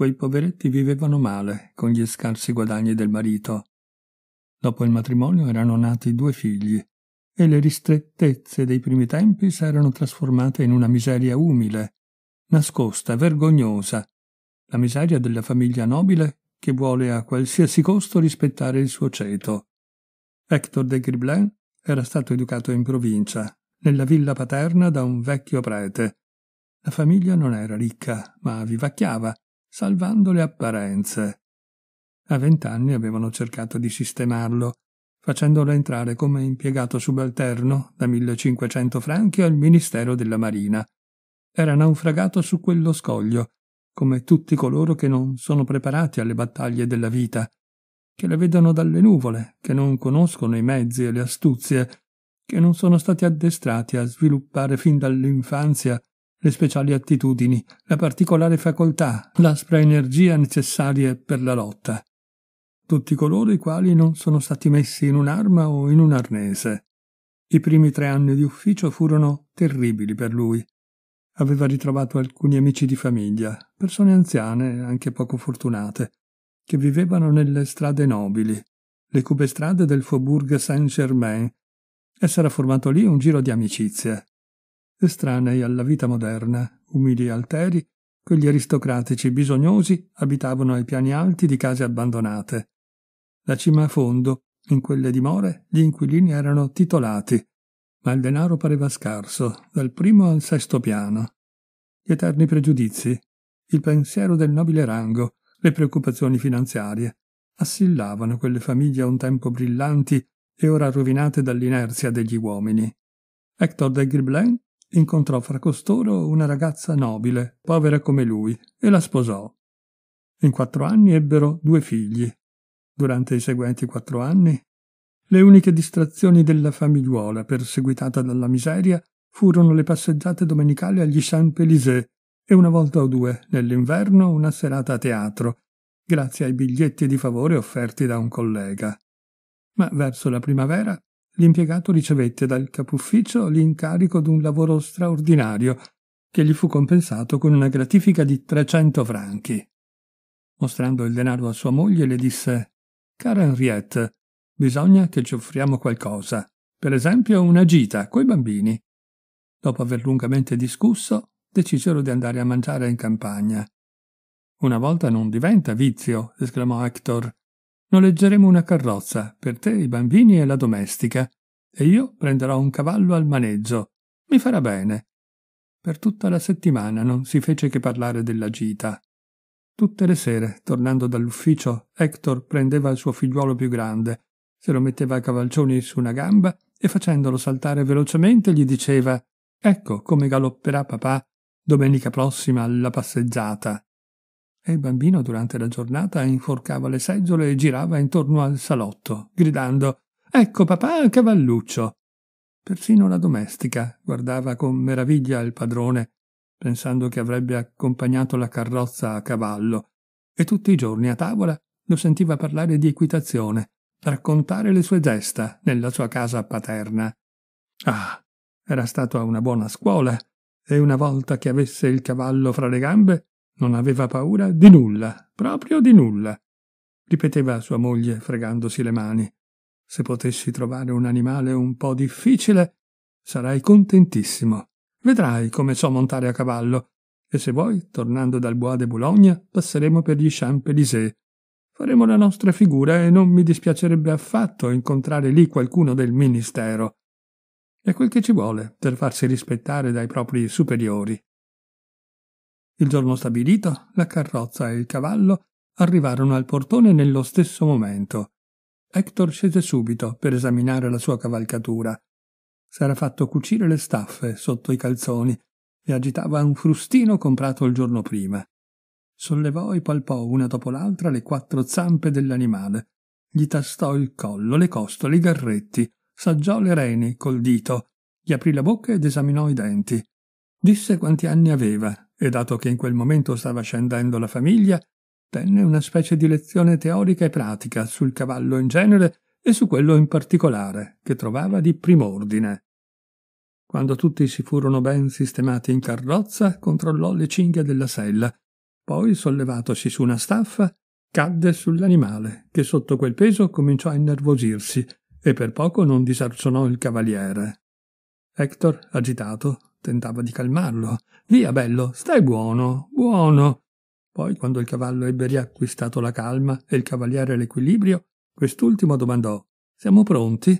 Quei poveretti vivevano male con gli scarsi guadagni del marito. Dopo il matrimonio erano nati due figli e le ristrettezze dei primi tempi si erano trasformate in una miseria umile, nascosta, vergognosa, la miseria della famiglia nobile che vuole a qualsiasi costo rispettare il suo ceto. Hector de Griblin era stato educato in provincia, nella villa paterna da un vecchio prete. La famiglia non era ricca, ma vivacchiava salvando le apparenze. A vent'anni avevano cercato di sistemarlo, facendolo entrare come impiegato subalterno da 1500 franchi al Ministero della Marina. Era naufragato su quello scoglio, come tutti coloro che non sono preparati alle battaglie della vita, che le vedono dalle nuvole, che non conoscono i mezzi e le astuzie, che non sono stati addestrati a sviluppare fin dall'infanzia le speciali attitudini, la particolare facoltà, l'aspra energia necessarie per la lotta. Tutti coloro i quali non sono stati messi in un'arma o in un arnese. I primi tre anni di ufficio furono terribili per lui. Aveva ritrovato alcuni amici di famiglia, persone anziane, anche poco fortunate, che vivevano nelle strade nobili, le cube strade del Faubourg Saint-Germain, e s'era formato lì un giro di amicizie estranei alla vita moderna, umili e alteri, quegli aristocratici bisognosi abitavano ai piani alti di case abbandonate. La cima a fondo, in quelle dimore, gli inquilini erano titolati, ma il denaro pareva scarso, dal primo al sesto piano. Gli eterni pregiudizi, il pensiero del nobile rango, le preoccupazioni finanziarie, assillavano quelle famiglie a un tempo brillanti e ora rovinate dall'inerzia degli uomini. Hector de Gribelin incontrò fra costoro una ragazza nobile, povera come lui, e la sposò. In quattro anni ebbero due figli. Durante i seguenti quattro anni, le uniche distrazioni della famigliuola, perseguitata dalla miseria, furono le passeggiate domenicali agli Champs-Élysées e una volta o due, nell'inverno, una serata a teatro, grazie ai biglietti di favore offerti da un collega. Ma verso la primavera l'impiegato ricevette dal capufficio l'incarico di un lavoro straordinario, che gli fu compensato con una gratifica di 300 franchi. Mostrando il denaro a sua moglie, le disse: Cara Henriette, bisogna che ci offriamo qualcosa, per esempio una gita coi bambini. Dopo aver lungamente discusso, decisero di andare a mangiare in campagna. Una volta non diventa vizio, esclamò Hector noleggeremo una carrozza per te, i bambini e la domestica, e io prenderò un cavallo al maneggio. Mi farà bene. Per tutta la settimana non si fece che parlare della gita. Tutte le sere, tornando dall'ufficio, Hector prendeva il suo figliuolo più grande, se lo metteva a cavalcioni su una gamba e facendolo saltare velocemente gli diceva Ecco come galopperà papà domenica prossima alla passeggiata e il bambino durante la giornata inforcava le seggiole e girava intorno al salotto, gridando Ecco papà cavalluccio. Persino la domestica guardava con meraviglia il padrone, pensando che avrebbe accompagnato la carrozza a cavallo, e tutti i giorni a tavola lo sentiva parlare di equitazione, raccontare le sue gesta nella sua casa paterna. Ah, era stato a una buona scuola, e una volta che avesse il cavallo fra le gambe, non aveva paura di nulla, proprio di nulla, ripeteva a sua moglie fregandosi le mani. Se potessi trovare un animale un po' difficile, sarai contentissimo. Vedrai come so montare a cavallo. E se vuoi, tornando dal Bois de Boulogne, passeremo per gli Champs-Élysées. Faremo la nostra figura e non mi dispiacerebbe affatto incontrare lì qualcuno del ministero. È quel che ci vuole per farsi rispettare dai propri superiori. Il giorno stabilito, la carrozza e il cavallo arrivarono al portone nello stesso momento. Hector scese subito per esaminare la sua cavalcatura. S'era fatto cucire le staffe sotto i calzoni e agitava un frustino comprato il giorno prima. Sollevò e palpò una dopo l'altra le quattro zampe dell'animale, gli tastò il collo, le costole, i garretti, saggiò le reni col dito, gli aprì la bocca ed esaminò i denti. Disse quanti anni aveva, e dato che in quel momento stava scendendo la famiglia, tenne una specie di lezione teorica e pratica sul cavallo in genere e su quello in particolare, che trovava di prim'ordine. Quando tutti si furono ben sistemati in carrozza, controllò le cinghie della sella, poi, sollevatosi su una staffa, cadde sull'animale, che sotto quel peso cominciò a innervosirsi e per poco non disarzonò il cavaliere. Hector, agitato, tentava di calmarlo. Via, bello, stai buono, buono. Poi, quando il cavallo ebbe riacquistato la calma e il cavaliere l'equilibrio, quest'ultimo domandò Siamo pronti?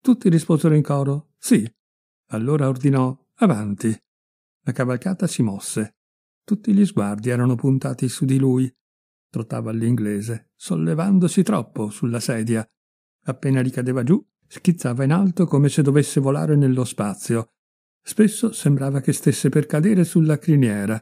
Tutti risposero in coro Sì. Allora ordinò Avanti. La cavalcata si mosse. Tutti gli sguardi erano puntati su di lui. Trottava all'inglese, sollevandosi troppo sulla sedia. Appena ricadeva giù, Schizzava in alto come se dovesse volare nello spazio. Spesso sembrava che stesse per cadere sulla criniera.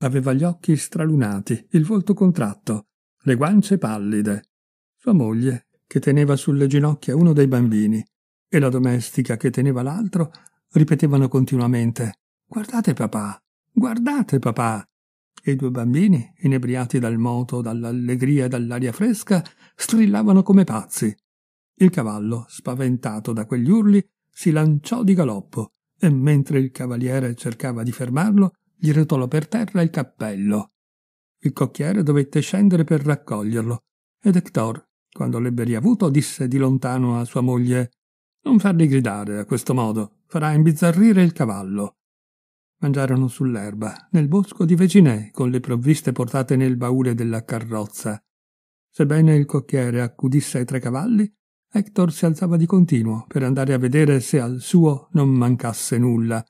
Aveva gli occhi stralunati, il volto contratto, le guance pallide. Sua moglie, che teneva sulle ginocchia uno dei bambini, e la domestica che teneva l'altro, ripetevano continuamente Guardate papà, guardate papà. E i due bambini, inebriati dal moto, dall'allegria e dall'aria fresca, strillavano come pazzi. Il cavallo, spaventato da quegli urli, si lanciò di galoppo e mentre il cavaliere cercava di fermarlo, gli rotolò per terra il cappello. Il cocchiere dovette scendere per raccoglierlo ed Hector, quando l'ebbe riavuto, disse di lontano a sua moglie Non farli gridare a questo modo, farà imbizzarrire il cavallo. Mangiarono sull'erba, nel bosco di Veginè, con le provviste portate nel baule della carrozza. Sebbene il cocchiere accudisse ai tre cavalli, Hector si alzava di continuo per andare a vedere se al suo non mancasse nulla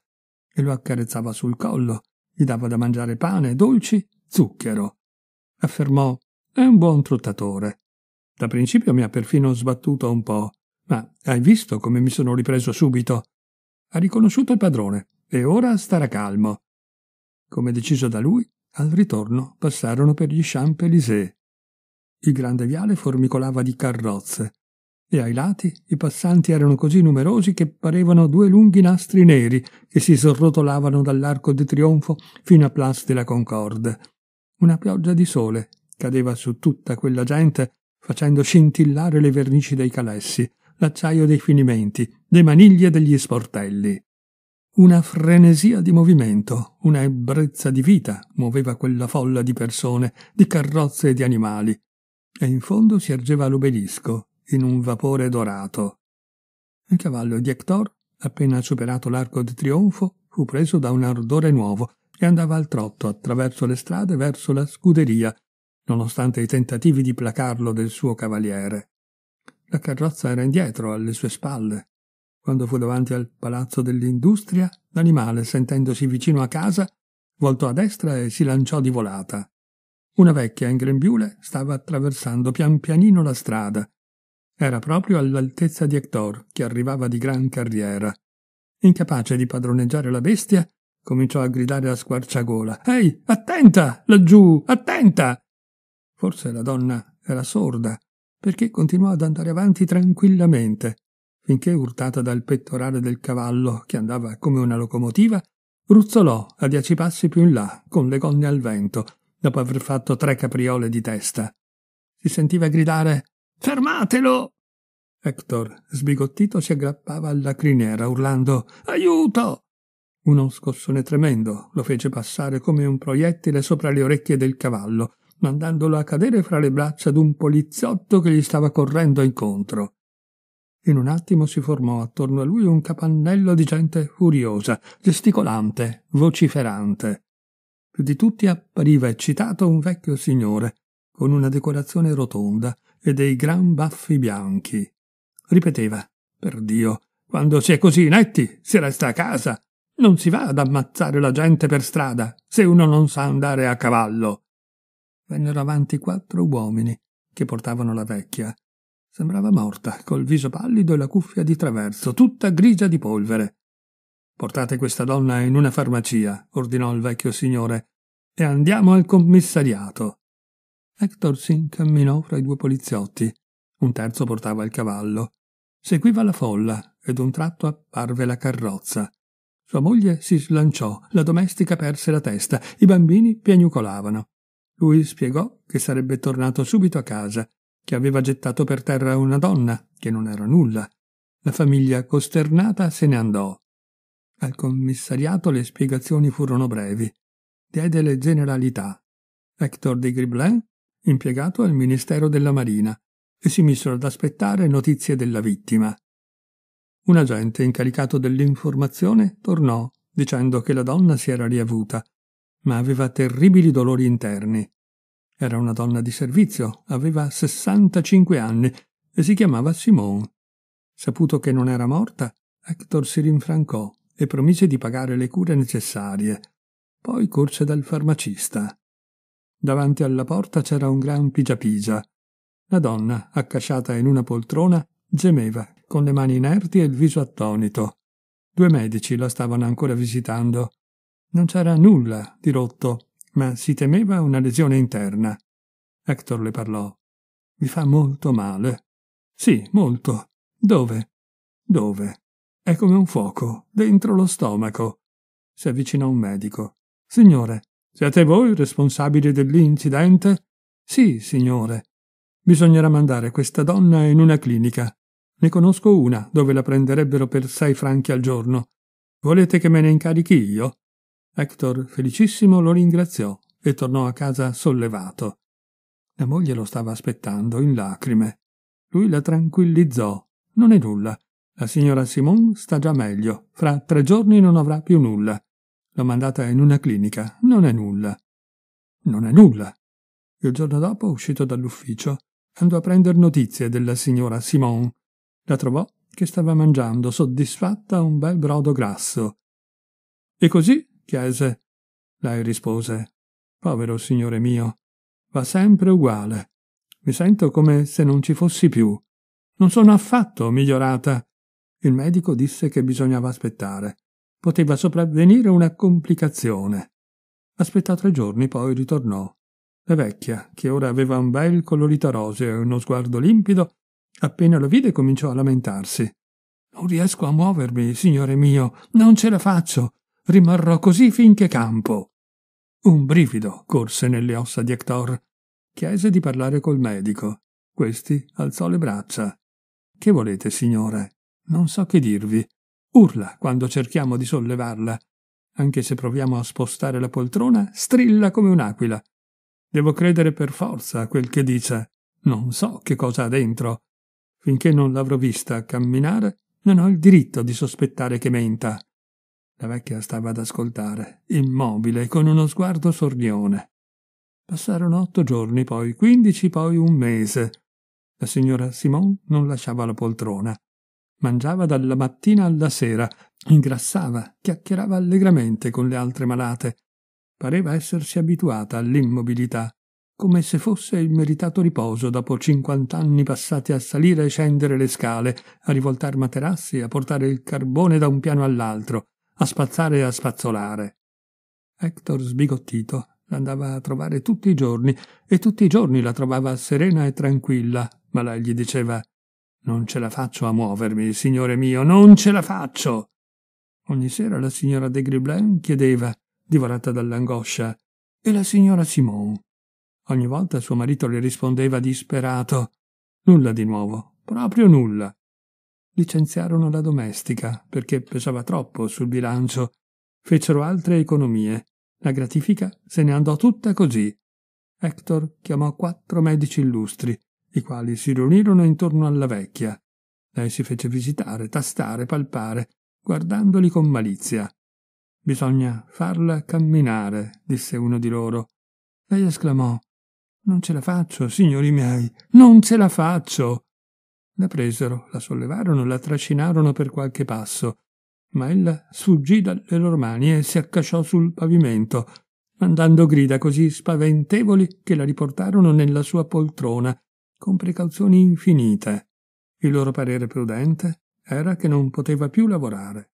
e lo accarezzava sul collo, gli dava da mangiare pane, dolci, zucchero. Affermò: È un buon trottatore. Da principio mi ha perfino sbattuto un po', ma hai visto come mi sono ripreso subito? Ha riconosciuto il padrone e ora starà calmo. Come deciso da lui, al ritorno passarono per gli Champs-Élysées. Il grande viale formicolava di carrozze, e ai lati i passanti erano così numerosi che parevano due lunghi nastri neri che si srotolavano dall'arco di trionfo fino a Place de la Concorde. Una pioggia di sole cadeva su tutta quella gente, facendo scintillare le vernici dei calessi, l'acciaio dei finimenti, le maniglie degli sportelli. Una frenesia di movimento, una ebbrezza di vita muoveva quella folla di persone, di carrozze e di animali. E in fondo si ergeva l'obelisco, in un vapore dorato. Il cavallo di Hector, appena superato l'arco di trionfo, fu preso da un ardore nuovo e andava al trotto attraverso le strade verso la scuderia, nonostante i tentativi di placarlo del suo cavaliere. La carrozza era indietro, alle sue spalle. Quando fu davanti al palazzo dell'industria, l'animale, sentendosi vicino a casa, voltò a destra e si lanciò di volata. Una vecchia in grembiule stava attraversando pian pianino la strada. Era proprio all'altezza di Hector, che arrivava di gran carriera. Incapace di padroneggiare la bestia, cominciò a gridare a squarciagola. Ehi, attenta! Laggiù, attenta! Forse la donna era sorda, perché continuò ad andare avanti tranquillamente, finché, urtata dal pettorale del cavallo, che andava come una locomotiva, ruzzolò a dieci passi più in là, con le gonne al vento, dopo aver fatto tre capriole di testa. Si sentiva gridare Fermatelo! Hector, sbigottito, si aggrappava alla criniera, urlando Aiuto! Uno scossone tremendo lo fece passare come un proiettile sopra le orecchie del cavallo, mandandolo a cadere fra le braccia d'un poliziotto che gli stava correndo incontro. In un attimo si formò attorno a lui un capannello di gente furiosa, gesticolante, vociferante. Più di tutti appariva eccitato un vecchio signore, con una decorazione rotonda e dei gran baffi bianchi ripeteva. Per Dio, quando si è così netti, si resta a casa. Non si va ad ammazzare la gente per strada, se uno non sa andare a cavallo. Vennero avanti quattro uomini che portavano la vecchia. Sembrava morta, col viso pallido e la cuffia di traverso, tutta grigia di polvere. Portate questa donna in una farmacia, ordinò il vecchio signore, e andiamo al commissariato. Hector si incamminò fra i due poliziotti un terzo portava il cavallo. Seguiva la folla ed un tratto apparve la carrozza. Sua moglie si slanciò, la domestica perse la testa, i bambini piagnucolavano. Lui spiegò che sarebbe tornato subito a casa, che aveva gettato per terra una donna, che non era nulla. La famiglia, costernata, se ne andò. Al commissariato le spiegazioni furono brevi. Diede le generalità. Hector de Griblin, impiegato al Ministero della Marina, e si misero ad aspettare notizie della vittima. Un agente incaricato dell'informazione tornò dicendo che la donna si era riavuta, ma aveva terribili dolori interni. Era una donna di servizio, aveva 65 anni e si chiamava Simone. Saputo che non era morta, Hector si rinfrancò e promise di pagare le cure necessarie. Poi corse dal farmacista. Davanti alla porta c'era un gran pigia-pigia. La donna, accasciata in una poltrona, gemeva, con le mani inerti e il viso attonito. Due medici la stavano ancora visitando. Non c'era nulla di rotto, ma si temeva una lesione interna. Hector le parlò. Mi fa molto male. Sì, molto. Dove? Dove? È come un fuoco, dentro lo stomaco. Si avvicinò un medico. Signore, siete voi responsabili dell'incidente? Sì, signore. Bisognerà mandare questa donna in una clinica. Ne conosco una dove la prenderebbero per sei franchi al giorno. Volete che me ne incarichi io? Hector, felicissimo, lo ringraziò e tornò a casa sollevato. La moglie lo stava aspettando in lacrime. Lui la tranquillizzò. Non è nulla. La signora Simon sta già meglio. Fra tre giorni non avrà più nulla. L'ho mandata in una clinica. Non è nulla. Non è nulla. Il giorno dopo, uscito dall'ufficio, andò a prendere notizie della signora Simon. La trovò che stava mangiando soddisfatta un bel brodo grasso. E così? chiese. Lei rispose. Povero signore mio, va sempre uguale. Mi sento come se non ci fossi più. Non sono affatto migliorata. Il medico disse che bisognava aspettare. Poteva sopravvenire una complicazione. Aspettò tre giorni, poi ritornò. La vecchia, che ora aveva un bel colorito roseo e uno sguardo limpido, appena lo vide cominciò a lamentarsi. Non riesco a muovermi, signore mio, non ce la faccio. Rimarrò così finché campo. Un brivido corse nelle ossa di Hector. Chiese di parlare col medico. Questi alzò le braccia. Che volete, signore? Non so che dirvi. Urla quando cerchiamo di sollevarla. Anche se proviamo a spostare la poltrona, strilla come un'aquila Devo credere per forza a quel che dice. Non so che cosa ha dentro. Finché non l'avrò vista camminare, non ho il diritto di sospettare che menta. La vecchia stava ad ascoltare, immobile, con uno sguardo sornione. Passarono otto giorni, poi quindici, poi un mese. La signora Simon non lasciava la poltrona. Mangiava dalla mattina alla sera, ingrassava, chiacchierava allegramente con le altre malate, Pareva essersi abituata all'immobilità, come se fosse il meritato riposo dopo cinquant'anni passati a salire e scendere le scale, a rivoltar materassi, a portare il carbone da un piano all'altro, a spazzare e a spazzolare. Hector sbigottito l'andava a trovare tutti i giorni e tutti i giorni la trovava serena e tranquilla, ma lei gli diceva Non ce la faccio a muovermi, signore mio, non ce la faccio. Ogni sera la signora de Griblin chiedeva divorata dall'angoscia, e la signora Simone. Ogni volta suo marito le rispondeva disperato. Nulla di nuovo, proprio nulla. Licenziarono la domestica perché pesava troppo sul bilancio. Fecero altre economie. La gratifica se ne andò tutta così. Hector chiamò quattro medici illustri, i quali si riunirono intorno alla vecchia. Lei si fece visitare, tastare, palpare, guardandoli con malizia. Bisogna farla camminare, disse uno di loro. Lei esclamò Non ce la faccio, signori miei, non ce la faccio. La presero, la sollevarono, la trascinarono per qualche passo, ma ella sfuggì dalle loro mani e si accasciò sul pavimento, mandando grida così spaventevoli che la riportarono nella sua poltrona, con precauzioni infinite. Il loro parere prudente era che non poteva più lavorare.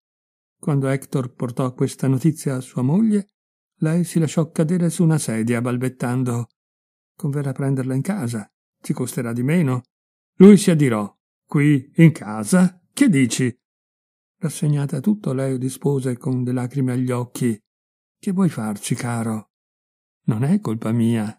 Quando Hector portò questa notizia a sua moglie, lei si lasciò cadere su una sedia balbettando Converrà prenderla in casa, ci costerà di meno. Lui si adirò. Qui, in casa? Che dici? Rassegnata a tutto, lei rispose con le lacrime agli occhi. Che vuoi farci, caro? Non è colpa mia,